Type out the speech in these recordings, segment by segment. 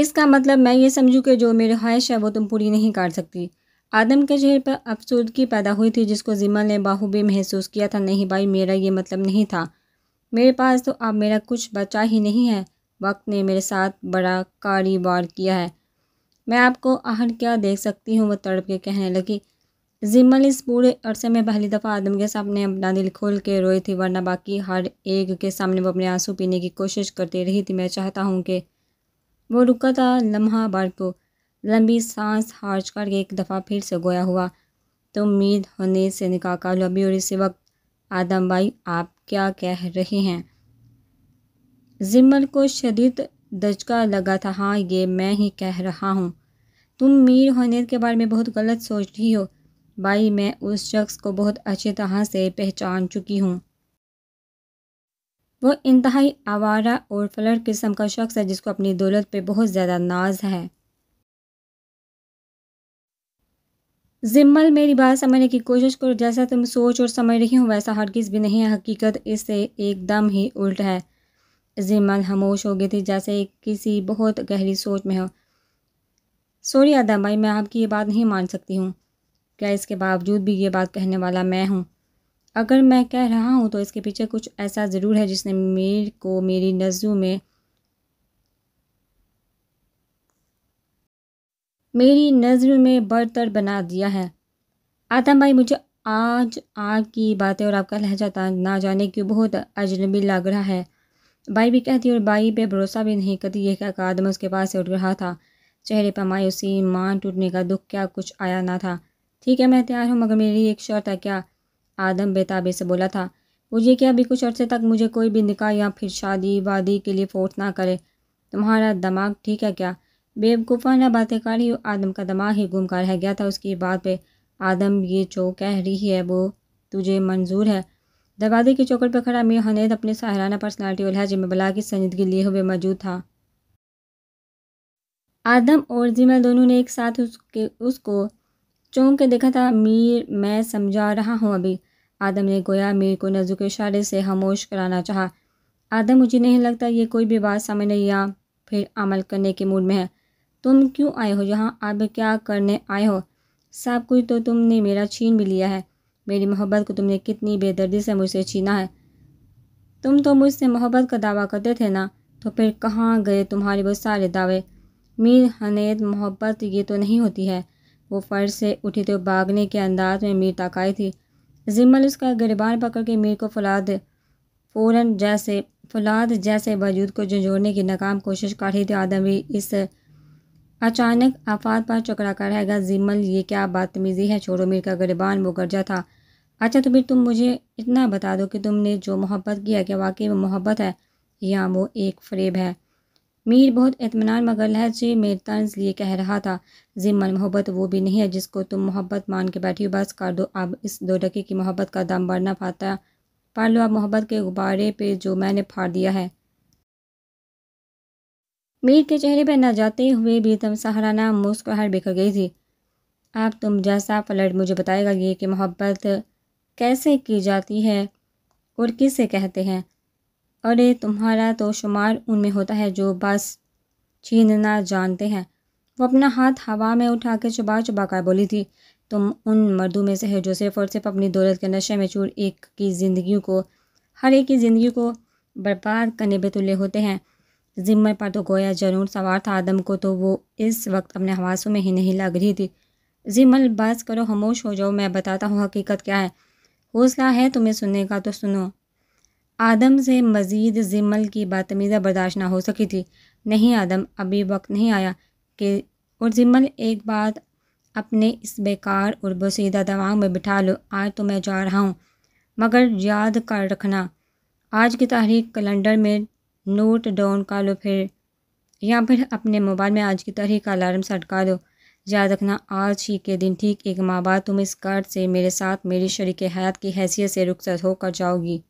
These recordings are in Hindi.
इसका मतलब मैं ये समझूं कि जो मेरी ख्वाहिश है वो तुम पूरी नहीं कर सकती आदम के चेहरे पर अफसोदगी पैदा हुई थी जिसको जिमा ने बाहूबी महसूस किया था नहीं भाई मेरा ये मतलब नहीं था मेरे पास तो अब मेरा कुछ बचा ही नहीं है वक्त ने मेरे साथ बड़ा कारी वार किया है मैं आपको आहर क्या देख सकती हूँ वो तड़प के कहने लगी जिमल इस पूरे अरसे में पहली दफ़ा आदम के सामने अपना दिल खोल के रोई थी वरना बाकी हर एक के सामने वो अपने आंसू पीने की कोशिश करती रही थी मैं चाहता हूँ कि वो रुका था लम्हा भर को लंबी सांस हार्ज करके एक दफ़ा फिर से गोया हुआ तो उम्मीद होने से निकाह का लबी और इसी वक्त आदम भाई आप क्या कह रहे हैं जिमर को शदीद दचका लगा था हाँ ये मैं ही कह रहा हूँ तुम मीर होने के बारे में बहुत गलत सोच रही हो भाई मैं उस शख्स को बहुत अच्छी तरह से पहचान चुकी हूँ वो इंतहाई आवारा और फलर किस्म का शख्स है जिसको अपनी दौलत पे बहुत ज़्यादा नाज है जिम्मल मेरी बात समझने की कोशिश करो जैसा तुम सोच और समझ रही हो वैसा हरगिज़ भी नहीं है हकीकत इससे एकदम ही उल्ट है जिम्मल खामोश हो गई थी जैसे किसी बहुत गहरी सोच में हो सॉरी आदम भाई मैं आपकी ये बात नहीं मान सकती हूँ क्या इसके बावजूद भी ये बात कहने वाला मैं हूँ अगर मैं कह रहा हूँ तो इसके पीछे कुछ ऐसा ज़रूर है जिसने मेरे को मेरी नज़रों में मेरी नजरों में बरतर बना दिया है आतम भाई मुझे आज की बातें और आपका लहजा ना जाने क्यों बहुत अजनबी लग रहा है भाई भी कहती और भाई पे भरोसा भी नहीं करती यह क्या आदम उसके पास से उठ रहा था चेहरे पर मायूसी मान टूटने का दुख क्या कुछ आया ना था ठीक है मैं तैयार हूँ मगर मेरी एक शर्त है क्या आदम बेताबे से बोला था मुझे कि अभी कुछ अरसे तक मुझे कोई भी निकाह या फिर शादी वादी के लिए फोर्स ना करे तुम्हारा दिमाग ठीक है क्या बेवकूफ़ाना बातें कर रही आदम का दिमाग ही गुम कर रह गया था उसकी बात पे आदम ये जो कह रही है वो तुझे मंजूर है दरवाजे की चौकट पर खड़ा मीर हनेद अपने सहराना पर्सनैलिटी और लहजे में बला की संजीदगी लिए हुए मौजूद था आदम और जिमा दोनों ने एक साथ उसके उसको चौंक के देखा था मीर मैं समझा रहा हूँ अभी आदम ने गोया मीर को नज़ुक इशारे से खामोश कराना चाहा आदम मुझे नहीं लगता ये कोई भी बात समझ नहीं या फिर अमल करने के मूड में है तुम क्यों आए हो यहाँ अब क्या करने आए हो सब कुछ तो तुमने मेरा छीन भी लिया है मेरी मोहब्बत को तुमने कितनी बेदर्दी से मुझसे छीना है तुम तो मुझसे मोहब्बत का दावा करते थे ना तो फिर कहाँ गए तुम्हारे वो सारे दावे मीर हनेद मोहब्बत ये तो नहीं होती है वो फर्श से उठी तो भागने के अंदाज में मीर आई थी जिम्मल उसका गिरबान पकड़ के मीर को फौलाद फौरन जैसे फौलाद जैसे वजूद को झंझोड़ने की नाकाम कोशिश कर रही थी तो आदमी इस अचानक आफात पर चकरा कर रहेगा जिम्मल ये क्या बदतमीज़ी है छोड़ो मीर का गरीबान वो गर्जा था अच्छा तो फिर तुम मुझे इतना बता दो कि तुमने जो मोहब्बत किया क्या वाकई वो मोहब्बत है या वो एक फरेब है मीर बहुत इतमान मगर लहजे में तंज लिए कह रहा था जिम्मन मोहब्बत वो भी नहीं है जिसको तुम मोहब्बत मान के बैठी हो बस कर दो अब इस दो डके की मोहब्बत का दम बढ़ना पाता पार लो अब मोहब्बत के गुब्बारे पे जो मैंने फाड़ दिया है मीर के चेहरे पर न जाते हुए भी तम सहाराना मुस्कुराहट बिखर गई थी आप तुम जैसा पलट मुझे बताएगा ये कि मोहब्बत कैसे की जाती है और किसे कहते हैं अरे तुम्हारा तो शुमार उनमें होता है जो बस छीनना जानते हैं वो अपना हाथ हवा में उठा के चुबा चुबा कर बोली थी तुम उन मर्दों में से है जो सिर्फ और सिर्फ अपनी दौलत के नशे में चूर एक की ज़िंदगी को हर एक की ज़िंदगी को बर्बाद करने तुले होते हैं ज़िम्मे पर तो गोया जरूर सवार था आदम को तो वो इस वक्त अपने हवासों में ही नहीं लग रही थी जिमल बस करो खामोश हो जाओ मैं बताता हूँ हकीकत क्या है हौसला है तुम्हें सुनने का तो सुनो आदम से मज़ीद ज़िमल की बदतमीज़ा बर्दाश्त ना हो सकी थी नहीं आदम अभी वक्त नहीं आया कि और ज़िमल एक बात अपने इस बेकार और बसीदा दवाओं में बिठा लो आज तो मैं जा रहा हूँ मगर याद कर रखना आज की तारीख कैलेंडर में नोट डाउन कर लो फिर या फिर अपने मोबाइल में आज की तारीख का अलार्म सेट कर दो याद रखना आज ही के दिन ठीक एक माँ बाद तुम इस कार्ड से मेरे साथ मेरी शरीक हयात की हैसियत से रुखसत होकर जाओगी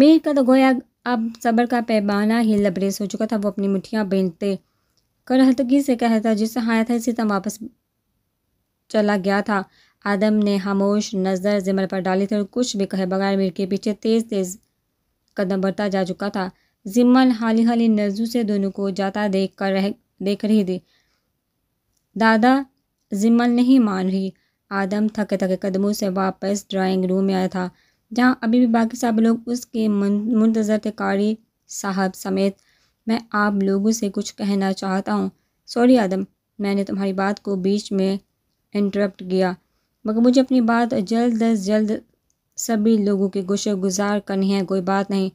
मीर का तो गोया अब सबर का पैमाना ही लबरेज हो चुका था वो अपनी मुठियाँ बेंटते करहतगी से कहता जिसे हाया था इसी तरह वापस चला गया था आदम ने खामोश नज़र ज़िमर पर डाली थी और कुछ भी कहे बगैर मीर के पीछे तेज़ तेज़ कदम बढ़ता जा चुका था जिम्मन हाली हाली नजू से दोनों को जाता देख कर रह देख रही थी दादा जिम्मन नहीं मान रही आदम थके थके कदमों से वापस ड्राइंग रूम में आया था जहाँ अभी भी बाकी सब लोग उसके मुंतज़र कारी साहब समेत मैं आप लोगों से कुछ कहना चाहता हूँ सॉरी आदम मैंने तुम्हारी बात को बीच में इंटरप्ट किया मगर मुझे अपनी बात जल्द अज जल्द सभी लोगों के गुशर गुजार करनी है कोई बात नहीं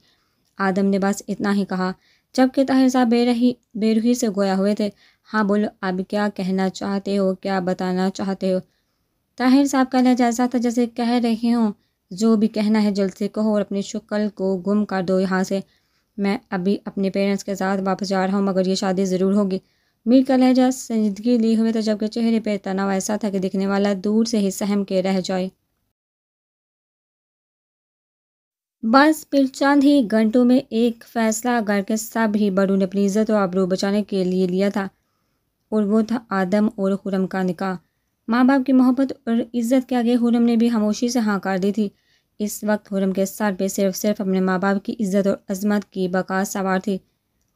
आदम ने बस इतना ही कहा जबकि ताहिर साहब बेरही बेरुही से गोया हुए थे हाँ बोलो अब क्या कहना चाहते हो क्या बताना चाहते हो ताहिर साहब का लहजा ऐसा था जैसे कह रहे हों जो भी कहना है जल्द से कहो और अपनी शक्ल को गुम कर दो यहाँ से मैं अभी अपने पेरेंट्स के साथ वापस जा रहा हूँ मगर ये शादी ज़रूर होगी मीर का लहजा संजीदगी ली हुए था तो जबकि चेहरे पर तनाव ऐसा था कि दिखने वाला दूर से ही सहम के रह जाए बस फिर चंद ही घंटों में एक फैसला करके सब ही बड़ू ने अपनी इज्जत और आबरू बचाने के लिए लिया था और वो था आदम और खुरम का निकाह माँ बाप की मोहब्बत और इज्जत के आगे हुरम ने भी खामोशी से हाँ कर दी थी इस वक्त हुरम के सर पे सिर्फ सिर्फ अपने माँ बाप की इज्जत और अजमत की बका सवार थी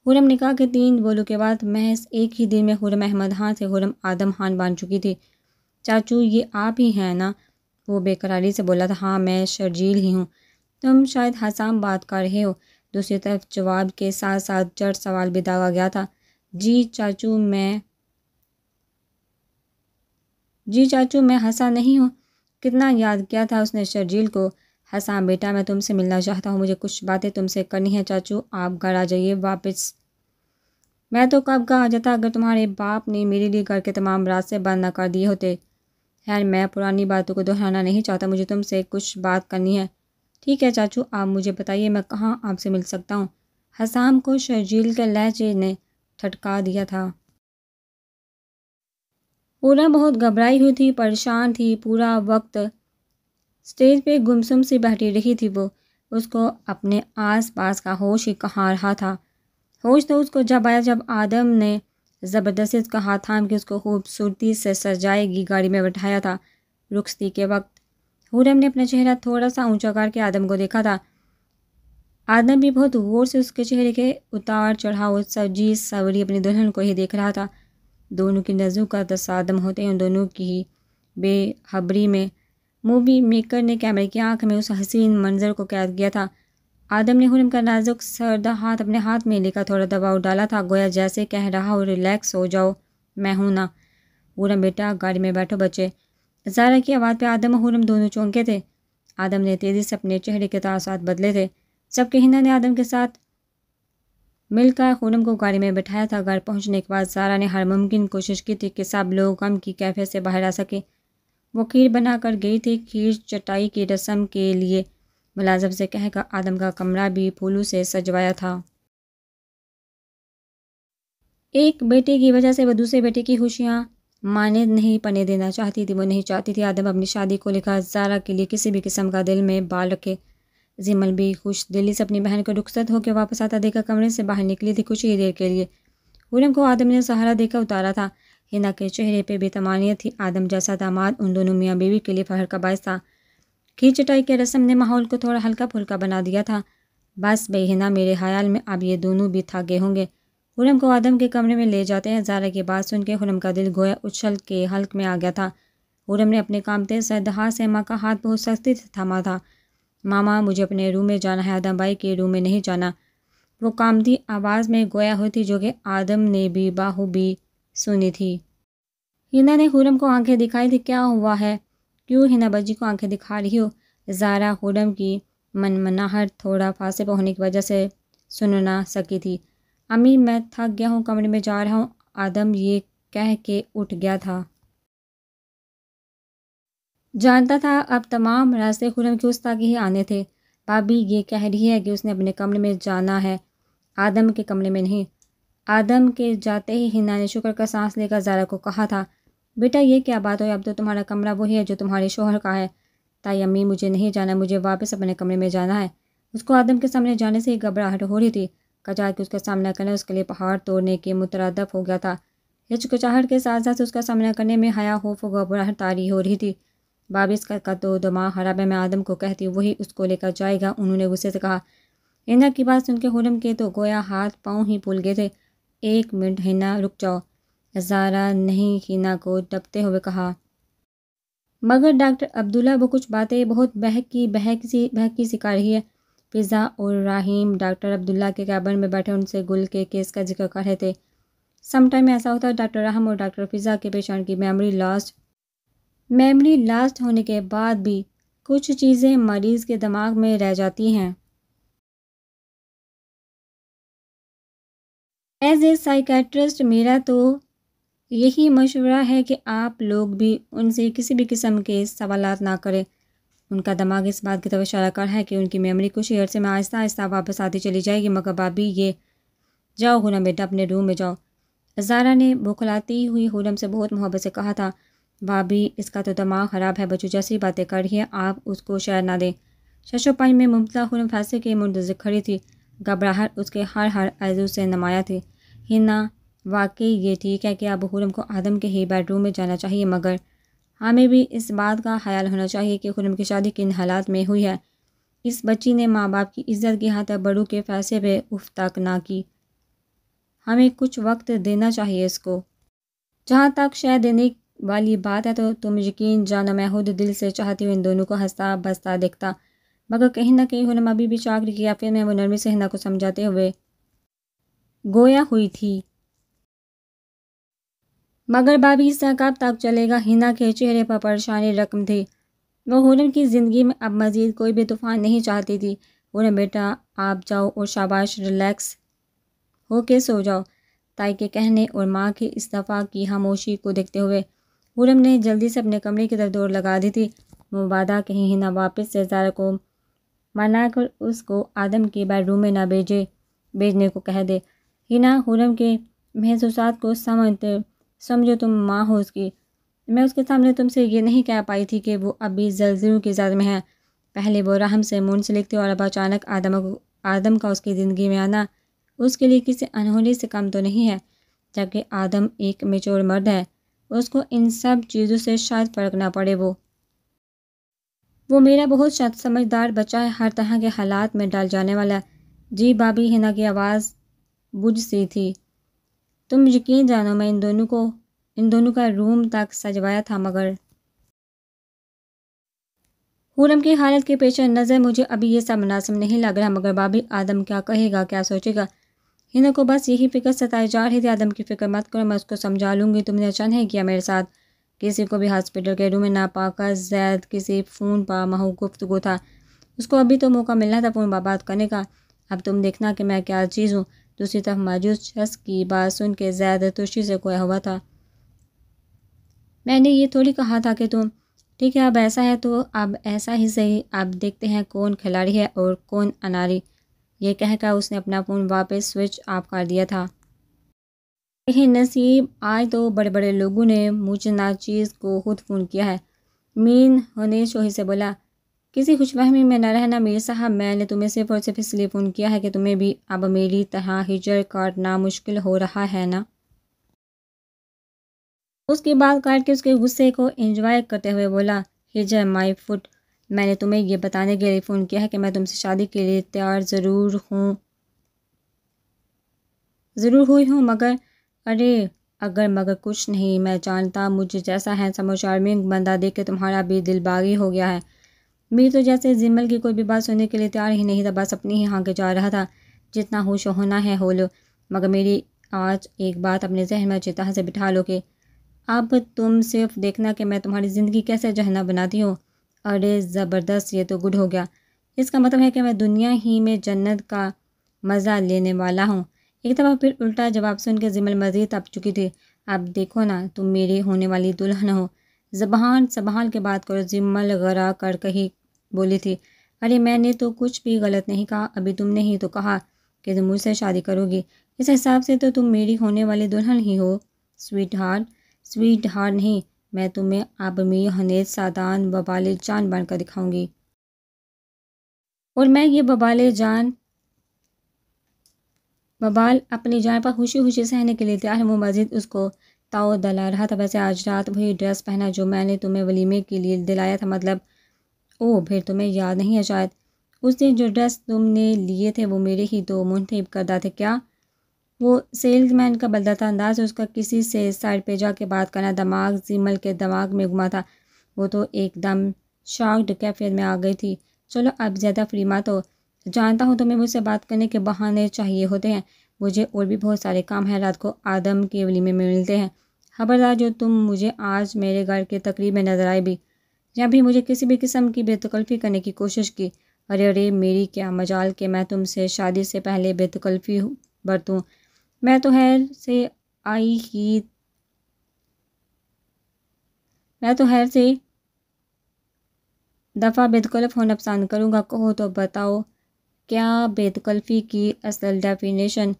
हुरम ने कहा कि तीन बोलों के बाद महज एक ही दिन में हुरम अहमद खान से हुरम आदम खान बन चुकी थी चाचू ये आप ही हैं ना वो बेकरारी से बोला था हाँ मैं शर्जील ही हूँ तुम शायद हसाम बात कर रहे हो दूसरी तरफ जवाब के साथ साथ जड़ सवाल भी दागा गया था जी चाचू मैं जी चाचू मैं हंसा नहीं हूँ कितना याद किया था उसने शर्जील को हंसा बेटा मैं तुमसे मिलना चाहता हूँ मुझे कुछ बातें तुमसे करनी है चाचू आप घर आ जाइए वापस मैं तो कब का आ जाता अगर तुम्हारे बाप ने मेरे लिए घर के तमाम रास्ते बंद न कर दिए होते खैर मैं पुरानी बातों को दोहराना नहीं चाहता मुझे तुमसे कुछ बात करनी है ठीक है चाचू आप मुझे बताइए मैं कहाँ आपसे मिल सकता हूँ हसाम को शर्जील के लहजे ने ठटका दिया था पूरा बहुत घबराई हुई थी परेशान थी पूरा वक्त स्टेज पे गुमसुम सी बैठी रही थी वो उसको अपने आस पास का होश ही कहाँ रहा था होश तो उसको जब आया जब आदम ने ज़बरदस्ती उसका हाथ थाम के उसको खूबसूरती से सजाएगी गाड़ी में बैठाया था रुखसती के वक्त हुरम ने अपना चेहरा थोड़ा सा ऊंचा करके आदम को देखा था आदम भी बहुत गौर से उसके चेहरे के उतार चढ़ाव सब जी सवरी अपनी दुल्हन को ही देख रहा था दोनों की नज़रों का तसादम होते हैं दोनों की ही में मूवी मेकर ने कैमरे की आंख में उस हसीन मंजर को कैद किया था आदम ने हुरम का नाजुक सरदा हाथ अपने हाथ में लेकर थोड़ा दबाव डाला था गोया जैसे कह रहा हो रिलैक्स हो जाओ मैं हूं ना हुरम बेटा गाड़ी में बैठो बच्चे जारा की आवाज़ पे आदम और हुरम दोनों चौंके थे आदम ने तेज़ी से अपने चेहरे के तासात बदले थे जबकि हिना ने आदम के साथ मिलकर खूनम को गाड़ी में बैठाया था घर पहुंचने के बाद सारा ने हर मुमकिन कोशिश की थी कि सब लोग गम की कैफे से बाहर आ सके वो खीर बनाकर गई थी खीर चटाई की रस्म के लिए मुलाजम से कहकर आदम का कमरा भी फूलों से सजवाया था एक बेटे की वजह से वह दूसरे बेटे की खुशियाँ माने नहीं पने देना चाहती थी वो नहीं चाहती थी आदम अपनी शादी को लेकर जारा के लिए किसी भी किस्म का दिल में बाल रखे जिमल भी खुश दिल्ली से अपनी बहन को रुखसत होकर वापस आता देखा कमरे से बाहर निकली थी कुछ ही देर के लिए पूनम को आदम ने सहारा देकर उतारा था हिना के चेहरे पर बेतमानियत थी आदम जैसा दामाद उन दोनों मियाँ बीवी के लिए फहर का बायस था खींच चटाई के रस्म ने माहौल को थोड़ा हल्का फुल्का बना दिया था बस बे हिना मेरे ख्याल में अब ये दोनों भी थके होंगे हुरम को आदम के कमरे में ले जाते हैं जारा की बात सुन के हुरम का दिल गोया उछल के हल्क में आ गया था हुरम ने अपने काम तेज सदहा से माँ का हाथ बहुत सख्ती से थामा था मामा मुझे अपने रूम में जाना है आदम भाई के रूम में नहीं जाना वो कामती आवाज़ में गोया हुई थी जो कि आदम ने भी बाहूबी सुनी थी हिना ने हुरम को आंखें दिखाई थी क्या हुआ है क्यों हिना बजी को आंखें दिखा रही हो जारा हुरम की मनमनाहट थोड़ा फासे पर होने की वजह से सुन ना सकी थी अम्मी मैं थक गया हूँ कमरे में जा रहा हूँ आदम ये कह के उठ गया था जानता था अब तमाम रास्ते खुरम के उस्ता के ही आने थे भाभी ये कह रही है कि उसने अपने कमरे में जाना है आदम के कमरे में नहीं आदम के जाते ही हिना ने शुक्र का सांस लेकर जारा को कहा था बेटा ये क्या बात हो अब तो तुम्हारा कमरा वही है जो तुम्हारे शोहर का है ताई अम्मी मुझे नहीं जाना मुझे वापस अपने कमरे में जाना है उसको आदम के सामने जाने से ही घबराहट हो रही थी कचा के उसका सामना करने उसके लिए पहाड़ तोड़ने के मुतरदफ हो गया था हिचकचाहट के साथ साथ उसका सामना करने में हया होफ घबराहट तारी हो रही थी बाबिस का, का तो दिमाग हराब में आदम को कहती वही उसको लेकर जाएगा उन्होंने गुस्से से कहा हिना की बात सुनकर हुरम के तो गोया हाथ पाँव ही भूल गए थे एक मिनट हिना रुक जाओ हजारा नहीं हिना को डपते हुए कहा मगर डॉक्टर अब्दुल्ला वो कुछ बातें बहुत बहक की बहक सी बहक की सिखा रही है फिज़ा और राहीम डॉक्टर अब्दुल्ला के कैबिन में बैठे उनसे गुल के केस का जिक्र कर रहे थे समटाइम ऐसा होता है डॉक्टर राहम और डॉक्टर फिज़ा के पेशेंट की मेमोरी लॉस्ट मेमोरी लास्ट होने के बाद भी कुछ चीज़ें मरीज़ के दिमाग में रह जाती हैं एज ए साइकेट्रिस्ट मेरा तो यही मशवरा है कि आप लोग भी उनसे किसी भी किस्म के सवाल ना करें उनका दिमाग इस बात की तरफ इशारा कर है कि उनकी मेमोरी कुछ ही अर्से में आहिस्ता आहिस्ता वापस आती चली जाएगी मगर भाभी ये जाओ हुनम बेटा अपने रूम में जाओ जारा ने बुखलाती हुई हुरम से बहुत मोहब्बत से कहा था भाभी इसका तो दिमाग ख़राब है बच्चों जैसी बातें कर रही है आप उसको शहर ना दें शशोपाई में मुमता हुरम फैसले के मुर्दज खड़ी थी घबराहट उसके हर हर आजू से नमाया थी हिना वाकई ये ठीक है कि अब हुरम को आदम के ही बेडरूम में जाना चाहिए मगर हमें भी इस बात का ख्याल होना चाहिए कि हुरम की शादी किन हालात में हुई है इस बच्ची ने माँ बाप की इज्जत की हाथ बड़ों के फैसले पर उफ तक ना की हमें कुछ वक्त देना चाहिए इसको जहाँ तक शह देने वाली बात है तो तुम यकीन जाना मैं खुद दिल से चाहती हूँ इन दोनों को हंसता बसता देखता मगर कहीं ना कहीं अभी भी चाकरी किया फिर में वो नरमी से हिना को समझाते हुए गोया हुई थी मगर बाबी हिस्सा कब तक चलेगा हिना के चेहरे पर परेशानी रकम थी वो हुनम की ज़िंदगी में अब मज़ीद कोई भी तूफ़ान नहीं चाहती थी हुनम बेटा आप जाओ और शाबाश रिलैक्स होके सो जाओ ताई के कहने और माँ के इस्तीफा की खामोशी को देखते हुए हुरम ने जल्दी से अपने कमरे की तरफ दौड़ लगा दी थी मुबादा कहीं ही ना वापस शहजादा को मना कर उसको आदम के बेडरूम में ना भेजे भेजने को कह दे हिना हुरम के महसूसात को समझते समझो तुम माँ हो उसकी मैं उसके सामने तुमसे ये नहीं कह पाई थी कि वो अभी जलजिलों की जद में है पहले वो रहम से मुंसलिक थी और अब अचानक आदम को आदम का उसकी ज़िंदगी में आना उसके लिए किसी अनहोनी से कम तो नहीं है जबकि आदम एक मेचोर मर्द है उसको इन सब चीज़ों से शायद फ़र्क ना पड़े वो वो मेरा बहुत शायद समझदार बच्चा है हर तरह के हालात में डाल जाने वाला जी बाबी हिना की आवाज़ बुझ सी थी तुम यकीन जानो मैं इन दोनों को इन दोनों का रूम तक सजवाया था मगर हुरम की हालत के पेश नज़र मुझे अभी ये सब मुनासिब नहीं लग रहा मगर बाबी आदम क्या कहेगा क्या सोचेगा हिना को बस यही फिक्र सताई जा रही थी आदम की फिक्र मत करो मैं उसको समझा लूँगी तुमने अच्छा नहीं किया मेरे साथ किसी को भी हॉस्पिटल के रूम में ना पाकर जैद किसी फ़ोन पर महूगुफ्तगु था उसको अभी तो मौका मिलना था फ़ोन पर बात करने का अब तुम देखना कि मैं क्या चीज़ हूँ दूसरी तरफ मौजूद शख्स की बात सुन के जैद तुशी से कोया हुआ था मैंने ये थोड़ी कहा था कि तुम ठीक है अब ऐसा है तो अब ऐसा ही सही आप देखते हैं कौन खिलाड़ी है और कौन अनारी यह कहकर उसने अपना फ़ोन वापस स्विच ऑफ कर दिया था यह नसीब आज तो बड़े बड़े लोगों ने मुझे नाचीज़ को खुद फ़ोन किया है मीन होने शोही से बोला किसी खुशफहमी में न रहना मेरे साहब मैंने तुम्हें सिर्फ और सिर्फ इसलिए फ़ोन किया है कि तुम्हें भी अब मेरी तरह हिजर काटना मुश्किल हो रहा है ना उसके बाद काट के उसके गुस्से को एंजॉय करते हुए बोला हिजर माई फुट मैंने तुम्हें यह बताने के लिए फ़ोन किया है कि मैं तुमसे शादी के लिए तैयार ज़रूर हूँ ज़रूर हुई हूँ मगर अरे अगर मगर कुछ नहीं मैं जानता मुझे जैसा है समो चार्मिंग बंदा देख के तुम्हारा भी दिल बागी हो गया है मीर तो जैसे जिमल की कोई भी बात सुनने के लिए तैयार ही नहीं था बस अपनी ही के जा रहा था जितना होश होना है हो लो मगर मेरी आज एक बात अपने जहन में चिता से बिठा लो कि अब तुम सिर्फ देखना कि मैं तुम्हारी ज़िंदगी कैसे जहना बनाती हूँ अरे ज़बरदस्त ये तो गुड हो गया इसका मतलब है कि मैं दुनिया ही में जन्नत का मज़ा लेने वाला हूँ एक दफ़ा फिर उल्टा जवाब से उनके जिमल मजीद तप चुकी थी अब देखो ना तुम मेरी होने वाली दुल्हन हो जबान संभाल के बात करो जिमल गरा कर कही बोली थी अरे मैंने तो कुछ भी गलत नहीं कहा अभी तुमने ही तो कहा कि तुम मुझसे शादी करोगी इस हिसाब से तो तुम मेरी होने वाली दुल्हन ही हो स्वीट हार्ट स्वीट हार्ट नहीं मैं तुम्हें आबमी हनेज सादान बबाल जान बनकर दिखाऊंगी और मैं ये बबाल जान बबाल अपनी जान पर खुशी खुशी सहने के लिए तैयार वो मस्जिद उसको ताओ दला रहा था वैसे आज रात वही ड्रेस पहना जो मैंने तुम्हें वलीमे के लिए दिलाया था मतलब ओ फिर तुम्हें याद नहीं है शायद उस दिन जो ड्रेस तुमने लिए थे वो मेरे ही दो मुंतब करदा थे क्या वो सेल्समैन का बदलता अंदाज उसका किसी से साइड पे जाके बात करना दिमाग जिमल के दिमाग में घुमा था वो तो एकदम शॉक्ड कैफियत में आ गई थी चलो अब ज़्यादा फ्री मत हो जानता हूँ तुम्हें मुझसे बात करने के बहाने चाहिए होते हैं मुझे और भी बहुत सारे काम हैं रात को आदम के वली में मिलते हैं खबरदार जो तुम मुझे आज मेरे घर के तकरीब में नजर आए भी या भी मुझे किसी भी किस्म की बेतकल्फ़ी करने की कोशिश की अरे अरे मेरी क्या मजाल के मैं तुमसे शादी से पहले बेतकल्फ़ी बरतूँ मैं तो हैर से आई ही मैं तो हैर से दफ़ा बेतकल्फ होना पसंद करूँगा कहो तो बताओ क्या बेतकल्फ़ी की असल डेफिनेशन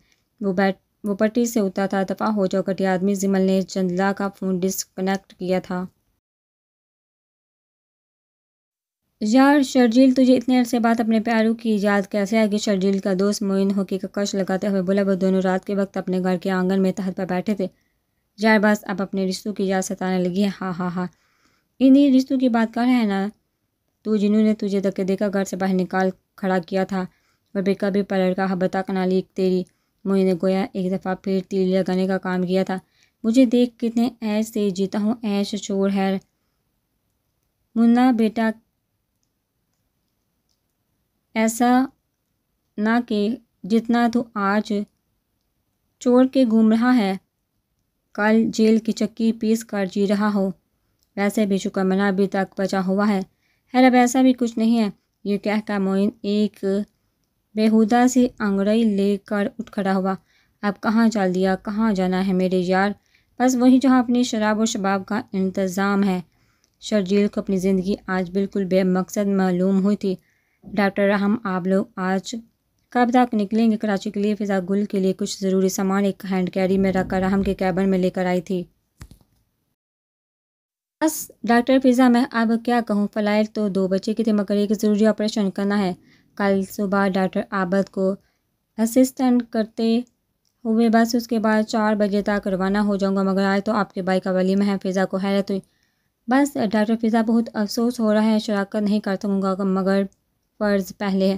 वो बैट वो पट्टी से उतर था दफ़ा हो कटिया आदमी जिमल ने चंदला का फ़ोन डिसकनेक्ट किया था यार शर्जील तुझे इतने अरसे बाद अपने प्यारों की याद कैसे आगे शर्जील का दोस्त मोइन होके कश लगाते हुए बोला वो दोनों रात के वक्त अपने घर के आंगन में तहत पर बैठे थे यार बस अब अपने रिश्तों की याद सताने लगी है हाँ हाँ हाँ इन्हीं रिश्तों की बात कर रहे हैं ना तू जिन्होंने तुझे धक्के देखा घर से बाहर निकाल खड़ा किया था वह बेका भी पलट का हाँ, कना ली तेरी मोइन ने गोया एक दफ़ा फिर तिल लगाने का काम किया था मुझे देख कितने ऐश से जीता हूँ ऐश शोर है मुन्ना बेटा ऐसा ना कि जितना तू आज चोर के घूम रहा है कल जेल की चक्की पीस कर जी रहा हो वैसे भी शुक्रमना अभी तक बचा हुआ है खैर अब ऐसा भी कुछ नहीं है ये कहकर मोइन एक बेहुदा सी अंगड़ाई लेकर उठ खड़ा हुआ अब कहाँ चल दिया कहाँ जाना है मेरे यार बस वही जहाँ अपनी शराब और शबाब का इंतज़ाम है शर्जील को अपनी ज़िंदगी आज बिल्कुल बेमकसद मालूम हुई थी डॉक्टर हम आप लोग आज कब तक निकलेंगे कराची के लिए फिजा गुल के लिए कुछ ज़रूरी सामान एक हैंड कैरी में रखकर रहम के कैबन में लेकर आई थी बस डॉक्टर फिज़ा मैं अब क्या कहूँ फ़्लाइट तो दो बच्चे की थी मगर एक ज़रूरी ऑपरेशन करना है कल सुबह डॉक्टर आबद को असिस्टेंट करते हुए बस उसके बाद चार बजे तक रवाना हो जाऊँगा मगर आज तो आपके भाई का वलीम है फ़िज़ा को हैरत हुई बस डॉक्टर फ़िज़ा बहुत अफसोस हो रहा है शराकत नहीं कर सकूँगा मगर फ़र्ज़ पहले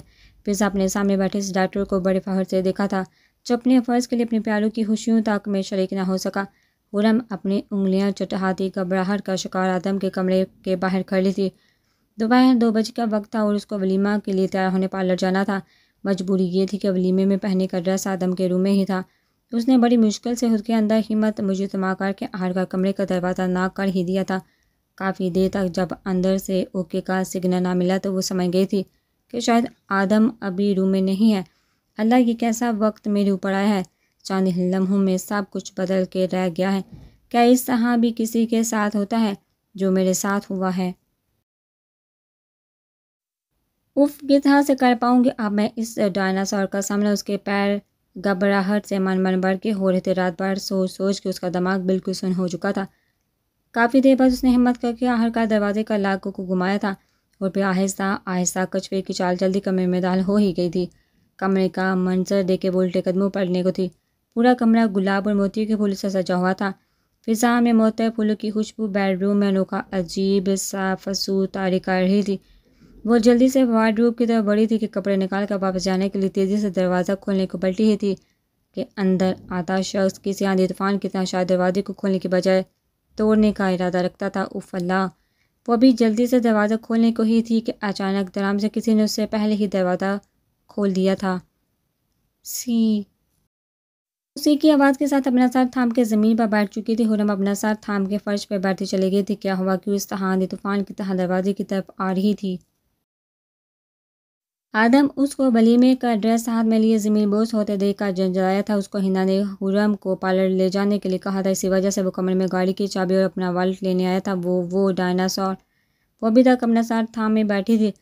फिर अपने सामने बैठे इस डॉक्टर को बड़े फ़हर से देखा था जो अपने फ़र्ज़ के लिए अपने प्यारों की खुशियों तक में शरीक ना हो सका हुरम अपनी उंगलियां चटहाती घबराहट का शिकार आदम के कमरे के बाहर खड़ी थी दोपहर दो बजे का वक्त था और उसको वलीमा के लिए तैयार होने पार्लर जाना था मजबूरी ये थी कि वलीमे में पहने का ड्रेस आदम के रूम में ही था उसने बड़ी मुश्किल से खुद के अंदर हिम्मत मुझे तमाकार करके आहार का कमरे का दरवाज़ा ना कर ही दिया था काफ़ी देर तक जब अंदर से ओके का सिग्नल ना मिला तो वो समझ गई थी कि शायद आदम अभी रूम में नहीं है अल्लाह ये कैसा वक्त मेरे ऊपर आया है चांद लम्हों में सब कुछ बदल के रह गया है क्या इस तरह भी किसी के साथ होता है जो मेरे साथ हुआ है उफ तरह से कर पाऊंगी अब मैं इस डायनासोर का सामना उसके पैर घबराहट से मन मन भर के हो रहे थे रात भर सोच सोच के उसका दिमाग बिल्कुल सुन हो चुका था काफ़ी देर बाद उसने हिम्मत करके आहर का दरवाजे का लाकों को घुमाया था और फिर आहिस्ता आहिस्ता कछुए की चाल जल्दी कमरे में दाल हो ही गई थी कमरे का मंजर देखे के उल्टे कदमों पड़ने को थी पूरा कमरा गुलाब और मोतियों के फूलों से सजा हुआ था फिजा में मोहतर फूलों की खुशबू बेडरूम में अनोखा अजीब सा फसू तारीख रही थी वो जल्दी से वार्डरूम की तरफ बढ़ी थी कि कपड़े निकाल कर वापस जाने के लिए तेज़ी से दरवाज़ा खोलने को पलटी ही थी कि अंदर आता शख्स किसी आंधी तूफान की तरह शायद दरवाजे को खोलने के बजाय तोड़ने का इरादा रखता था उफ अल्लाह वो अभी जल्दी से दरवाज़ा खोलने को ही थी कि अचानक दराम से किसी ने उससे पहले ही दरवाज़ा खोल दिया था सी उसी की आवाज़ के साथ अपना सर थाम के ज़मीन पर बैठ चुकी थी हुरम अपना सर थाम के फर्श पर बैठे चले गए थे क्या हुआ कि उस तहानी तूफ़ान की तह दरवाजे की तरफ आ रही थी आदम उसको बलीमे का ड्रेस हाथ में लिए ज़मीन बोस होते देखकर जंजराया था उसको हिना ने हुरम को पार्लर ले जाने के लिए कहा था इसी वजह से वो कमरे में गाड़ी की चाबी और अपना वाल्ट लेने आया था वो वो डायनासोर वो भी तक अपना साथ थाम में बैठी थी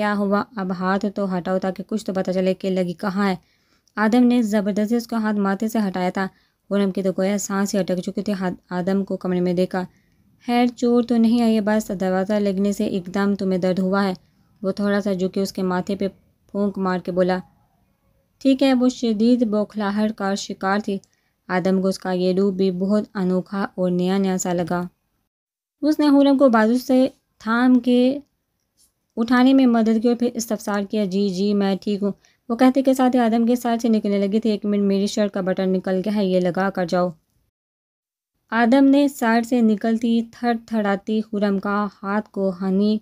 क्या हुआ अब हाथ तो हटाओ ताकि कुछ तो पता चले कि लगी कहाँ है आदम ने ज़बरदस्ती उसका हाथ माथे से हटाया था हुरम की तो गोया सांस ही अटक चुकी थी हाथ आदम को कमरे में देखा हैर चोर तो नहीं आई है बस दरवाज़ा लगने से एकदम तुम्हें दर्द हुआ है वो थोड़ा सा झुके उसके माथे पे फूंक मार के बोला ठीक है वो शदीद बौखलाहट का शिकार थी आदम को उसका ये रूप भी बहुत अनोखा और नया नया सा लगा उसने हुरम को बाजू से थाम के उठाने में मदद की और फिर इस्तफसार किया जी जी मैं ठीक हूँ वो कहते के साथ ही आदम के साथ से निकलने लगे थे एक मिनट मेरी शर्ट का बटन निकल गया है ये लगा कर जाओ आदम ने साइड से निकलती थर थड़ाती हुरम का हाथ को हनी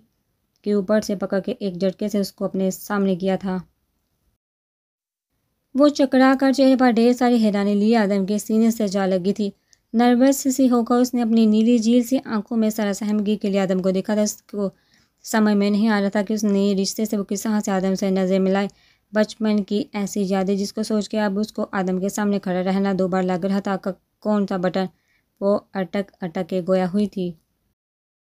के ऊपर से पकड़ के एक झटके से उसको अपने सामने किया था वो चकरा कर चेहरे पर ढेर सारी हैरानी लिए आदम के सीने से जा लगी थी नर्वस सी होकर उसने अपनी नीली झील सी आंखों में सरासहमगी के लिए आदम को देखा था उसको समझ में नहीं आ रहा था कि उस नए रिश्ते से वो किस तरह से आदम से नज़र मिलाए बचपन की ऐसी यादें जिसको सोच के अब उसको आदम के सामने खड़ा रहना दो बार लग रहा था कौन सा बटन वो अटक अटक के गोया हुई थी